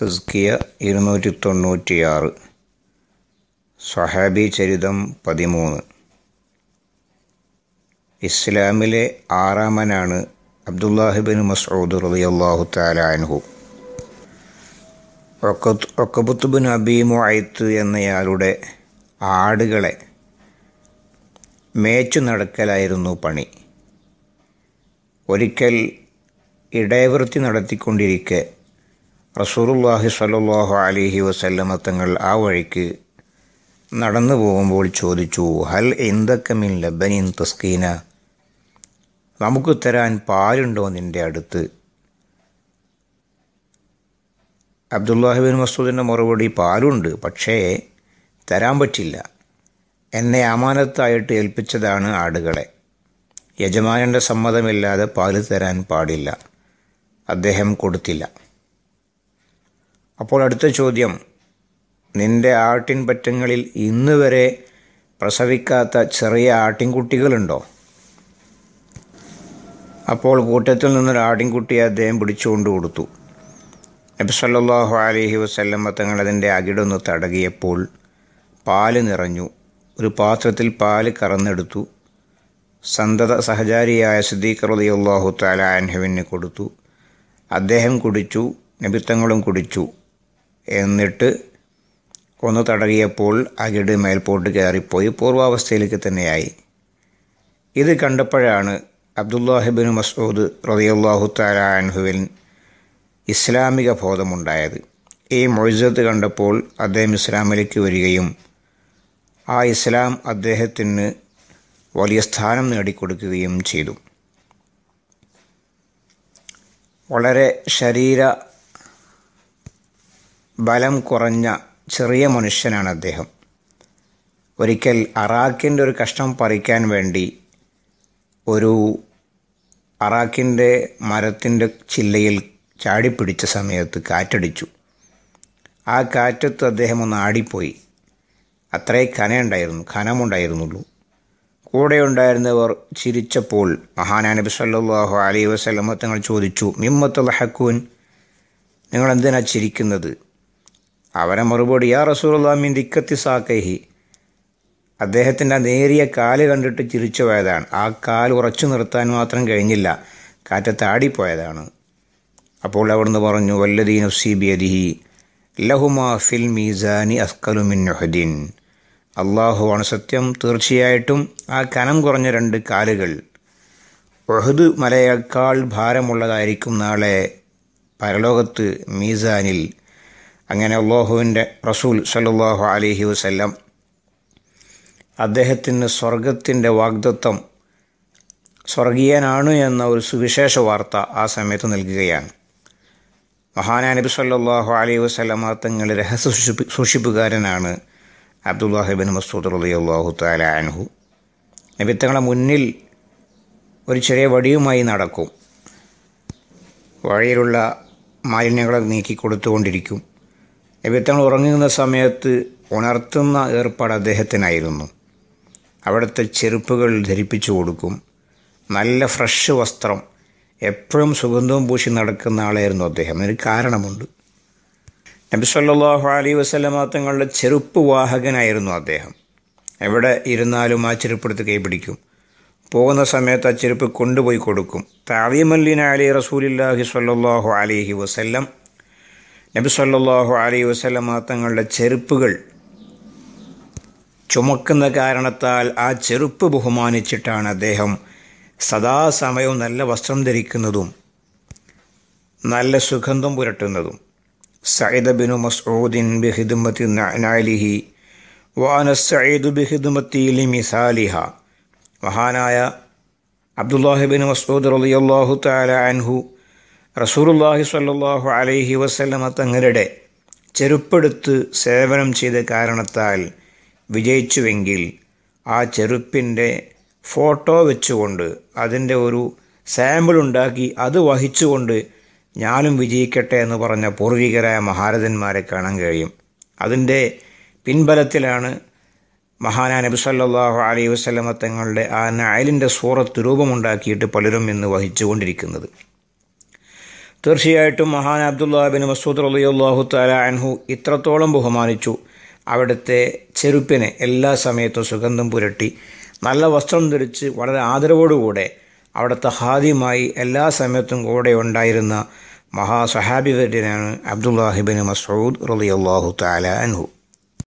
തസ്കിയ ഇരുന്നൂറ്റി തൊണ്ണൂറ്റിയാറ് സ്വഹാബി ചരിതം പതിമൂന്ന് ഇസ്ലാമിലെ ആറാമനാണ് അബ്ദുല്ലാഹിബിൻ മസൂദ് റളിയല്ലാഹു താലാൻഹു ഒക്കത്ത് ഒക്കബുത്തുബിൻ അബീമു മുഅത്ത് എന്നയാളുടെ ആടുകളെ മേച്ചു നടക്കലായിരുന്നു പണി ഒരിക്കൽ ഇടയവൃത്തി നടത്തിക്കൊണ്ടിരിക്കെ റസൂറുല്ലാഹി സല്ലാഹു അലിഹി വസല്ലമ തങ്ങൾ ആ വഴിക്ക് നടന്നു പോകുമ്പോൾ ചോദിച്ചു ഹൽ മിൻ ലബനിൻ തസ്കീന നമുക്ക് തരാൻ പാലുണ്ടോ നിൻ്റെ അടുത്ത് അബ്ദുല്ലാഹിബിൻ മസൂദിൻ്റെ മറുപടി പാലുണ്ട് പക്ഷേ തരാൻ പറ്റില്ല എന്നെ അമാനത്തായിട്ട് ഏൽപ്പിച്ചതാണ് ആടുകളെ യജമാനൻ്റെ സമ്മതമില്ലാതെ പാല് തരാൻ പാടില്ല അദ്ദേഹം കൊടുത്തില്ല അപ്പോൾ അടുത്ത ചോദ്യം നിന്റെ ആട്ടിൻപറ്റങ്ങളിൽ ഇന്ന് വരെ പ്രസവിക്കാത്ത ചെറിയ ആട്ടിൻകുട്ടികളുണ്ടോ അപ്പോൾ കൂട്ടത്തിൽ നിന്നൊരു ആട്ടിൻകുട്ടിയെ അദ്ദേഹം പിടിച്ചുകൊണ്ട് കൊടുത്തു നബ്സല്ലാഹു അലഹി വസ്ല്ലമ്മ തങ്ങൾ അതിൻ്റെ അകിടൊന്ന് തടകിയപ്പോൾ പാല് നിറഞ്ഞു ഒരു പാത്രത്തിൽ പാല് കറന്നെടുത്തു സന്തത സഹചാരിയായ സിദ്ദീഖ് റളിയല്ലാഹു തആല അൻഹുവിന് കൊടുത്തു അദ്ദേഹം കുടിച്ചു നബിത്തങ്ങളും കുടിച്ചു എന്നിട്ട് ഒന്ന് തടവിയപ്പോൾ അകിട് മേൽപോട്ട് കയറിപ്പോയി പൂർവാവസ്ഥയിലേക്ക് തന്നെയായി ഇത് കണ്ടപ്പോഴാണ് അബ്ദുല്ലാഹിബിൻ മസൂദ് റതിയുല്ലാഹു താലാൻഹുവിൻ ഇസ്ലാമിക ബോധമുണ്ടായത് ഈ മൊഴിസത്ത് കണ്ടപ്പോൾ അദ്ദേഹം ഇസ്ലാമിലേക്ക് വരികയും ആ ഇസ്ലാം അദ്ദേഹത്തിന് വലിയ സ്ഥാനം നേടിക്കൊടുക്കുകയും ചെയ്തു വളരെ ശരീര ബലം കുറഞ്ഞ ചെറിയ മനുഷ്യനാണ് അദ്ദേഹം ഒരിക്കൽ അറാക്കിൻ്റെ ഒരു കഷ്ടം പറിക്കാൻ വേണ്ടി ഒരു അറാക്കിൻ്റെ മരത്തിൻ്റെ ചില്ലയിൽ ചാടിപ്പിടിച്ച സമയത്ത് കാറ്റടിച്ചു ആ കാറ്റത്ത് അദ്ദേഹം ഒന്ന് ആടിപ്പോയി അത്രേ കനയുണ്ടായിരുന്നു ഖനമുണ്ടായിരുന്നുള്ളൂ കൂടെ ഉണ്ടായിരുന്നവർ ചിരിച്ചപ്പോൾ നബി സല്ലാഹു അലൈ വസ്ലമ തങ്ങൾ ചോദിച്ചു മിമ്മത്തുള്ള ഹക്കൂൻ നിങ്ങൾ എന്തിനാ ചിരിക്കുന്നത് അവനെ മറുപടി യാ റസൂറുല്ലാമിൻ ദിക്കത്തി സാക്കൈഹി അദ്ദേഹത്തിൻ്റെ നേരിയ കാല് കണ്ടിട്ട് ചിരിച്ചു പോയതാണ് ആ കാൽ ഉറച്ചു നിർത്താൻ മാത്രം കഴിഞ്ഞില്ല കാറ്റത്താടിപ്പോയതാണ് അപ്പോൾ അവിടുന്ന് പറഞ്ഞു വല്ലദീൻ സി ബിയദിഹി ലഹുമാ ഫിൽ മീസാനി അസ്കലുമിൻ നൊഹദീൻ ആണ് സത്യം തീർച്ചയായിട്ടും ആ കനം കുറഞ്ഞ രണ്ട് കാലുകൾ ഒഹദ് മലയേക്കാൾ ഭാരമുള്ളതായിരിക്കും നാളെ പരലോകത്ത് മീസാനിൽ അങ്ങനെ അള്ളാഹുവിൻ്റെ റസൂൽ സല്ലാഹു അലഹി വസ്ല്ലാം അദ്ദേഹത്തിന് സ്വർഗത്തിൻ്റെ വാഗ്ദത്വം സ്വർഗീയനാണ് എന്ന ഒരു സുവിശേഷ വാർത്ത ആ സമയത്ത് നൽകുകയാണ് മഹാനാനബി സല്ലാഹു അലൈഹി വസ്ലമ തങ്ങൾ രഹസ്യ സൂക്ഷിപ്പുകാരനാണ് അബ്ദുല്ലാഹിബിൻ മസൂദ് അലി അള്ളാഹു താല അൻഹു നബി തങ്ങളുടെ മുന്നിൽ ഒരു ചെറിയ വടിയുമായി നടക്കും വഴിയിലുള്ള മാലിന്യങ്ങളെ നീക്കി കൊടുത്തുകൊണ്ടിരിക്കും നബിത്തങ്ങൾ ഉറങ്ങുന്ന സമയത്ത് ഉണർത്തുന്ന ഏർപ്പാട് അദ്ദേഹത്തിനായിരുന്നു അവിടുത്തെ ചെരുപ്പുകൾ ധരിപ്പിച്ചു കൊടുക്കും നല്ല ഫ്രഷ് വസ്ത്രം എപ്പോഴും സുഗന്ധവും പൂശി നടക്കുന്ന ആളായിരുന്നു അദ്ദേഹം അതിന് കാരണമുണ്ട് നബി സല്ലാഹു അലൈ വസ്ലമ തങ്ങളുടെ ചെരുപ്പ് വാഹകനായിരുന്നു അദ്ദേഹം എവിടെ ഇരുന്നാലും ആ ചെരുപ്പെടുത്ത് കൈപിടിക്കും പോകുന്ന സമയത്ത് ആ ചെരുപ്പ് കൊണ്ടുപോയി കൊടുക്കും താലിമല്ലിന അലി റസൂലില്ലാഹി സല്ലാഹു അലൈഹി വസ്ല്ലം സല്ലാഹു അലൈ വസ്ലമ തങ്ങളുടെ ചെരുപ്പുകൾ ചുമക്കുന്ന കാരണത്താൽ ആ ചെരുപ്പ് ബഹുമാനിച്ചിട്ടാണ് അദ്ദേഹം സദാസമയവും നല്ല വസ്ത്രം ധരിക്കുന്നതും നല്ല സുഗന്ധം പുരട്ടുന്നതും സയ്ദ് ബിനു മസ്ഊദിൻ ബിഹിദ്മത്തി നാലിഹി വാന സയ്ദ് ബിഹിദ്മത്തി മിസാലിഹ മഹാനായ അബ്ദുല്ലാഹിബിൻ മസ്ഊദ് റലിയല്ലാഹു തആല അൻഹു റസൂറുല്ലാഹി സ്വല്ലാഹു അലൈഹി വസല്ലമ തങ്ങളുടെ ചെരുപ്പെടുത്ത് സേവനം ചെയ്ത കാരണത്താൽ വിജയിച്ചുവെങ്കിൽ ആ ചെരുപ്പിൻ്റെ ഫോട്ടോ വെച്ചുകൊണ്ട് അതിൻ്റെ ഒരു സാമ്പിൾ ഉണ്ടാക്കി അത് വഹിച്ചുകൊണ്ട് ഞാനും വിജയിക്കട്ടെ എന്ന് പറഞ്ഞ പൂർവികരായ മഹാരഥന്മാരെ കാണാൻ കഴിയും അതിൻ്റെ പിൻബലത്തിലാണ് മഹാനാ നബി സല്ലാഹു അലൈഹി വസ്ലമത്തങ്ങളുടെ തങ്ങളുടെ ആ നായലിൻ്റെ സൂറത്ത് രൂപമുണ്ടാക്കിയിട്ട് പലരും ഇന്ന് വഹിച്ചുകൊണ്ടിരിക്കുന്നത് തീർച്ചയായിട്ടും മഹാൻ അബ്ദുല്ലാബിൻ മസൂദ് അള്ളാഹു താല അൻഹു ഇത്രത്തോളം ബഹുമാനിച്ചു അവിടുത്തെ ചെരുപ്പിന് എല്ലാ സമയത്തും സുഗന്ധം പുരട്ടി നല്ല വസ്ത്രം ധരിച്ച് വളരെ ആദരവോടുകൂടെ അവിടുത്തെ ഹാദിയുമായി എല്ലാ സമയത്തും കൂടെ ഉണ്ടായിരുന്ന മഹാസഹാബിവര്യനാണ് അബ്ദുല്ലാഹിബിൻ മസൂദ് അള്ളാഹു താല അൻഹു